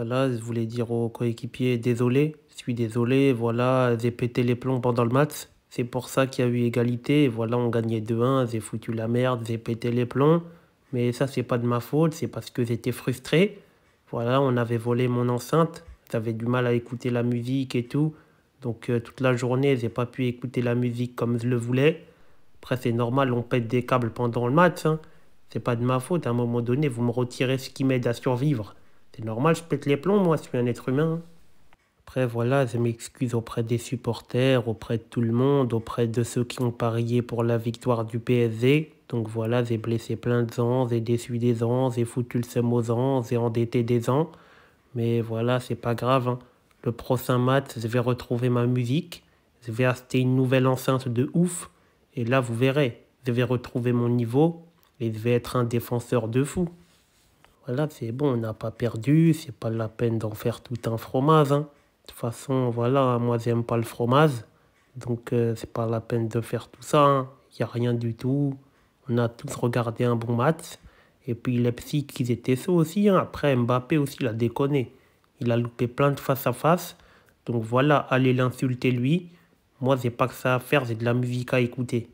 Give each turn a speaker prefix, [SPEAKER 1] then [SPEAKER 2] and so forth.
[SPEAKER 1] Voilà, je voulais dire aux coéquipiers désolé, je suis désolé, voilà, j'ai pété les plombs pendant le match. C'est pour ça qu'il y a eu égalité. voilà, on gagnait 2-1, j'ai foutu la merde, j'ai pété les plombs. Mais ça, c'est pas de ma faute, c'est parce que j'étais frustré. Voilà, on avait volé mon enceinte, j'avais du mal à écouter la musique et tout. Donc euh, toute la journée, j'ai pas pu écouter la musique comme je le voulais. Après, c'est normal, on pète des câbles pendant le match. Hein. C'est pas de ma faute. À un moment donné, vous me retirez ce qui m'aide à survivre. C'est normal, je pète les plombs, moi, je suis un être humain. Après, voilà, je m'excuse auprès des supporters, auprès de tout le monde, auprès de ceux qui ont parié pour la victoire du PSG. Donc voilà, j'ai blessé plein de gens, j'ai déçu des gens, j'ai foutu le seum aux gens, j'ai endetté des gens. Mais voilà, c'est pas grave. Hein. Le prochain match, je vais retrouver ma musique. Je vais acheter une nouvelle enceinte de ouf. Et là, vous verrez, je vais retrouver mon niveau et je vais être un défenseur de fou. Voilà, c'est bon, on n'a pas perdu, c'est pas la peine d'en faire tout un fromage. Hein. De toute façon, voilà, moi j'aime pas le fromage, donc euh, c'est pas la peine de faire tout ça. Il hein. n'y a rien du tout. On a tous regardé un bon match. Et puis les psy qu'ils étaient ça aussi. Hein. Après, Mbappé aussi, il a déconné. Il a loupé plein de face à face. Donc voilà, allez l'insulter lui. Moi, j'ai pas que ça à faire, j'ai de la musique à écouter.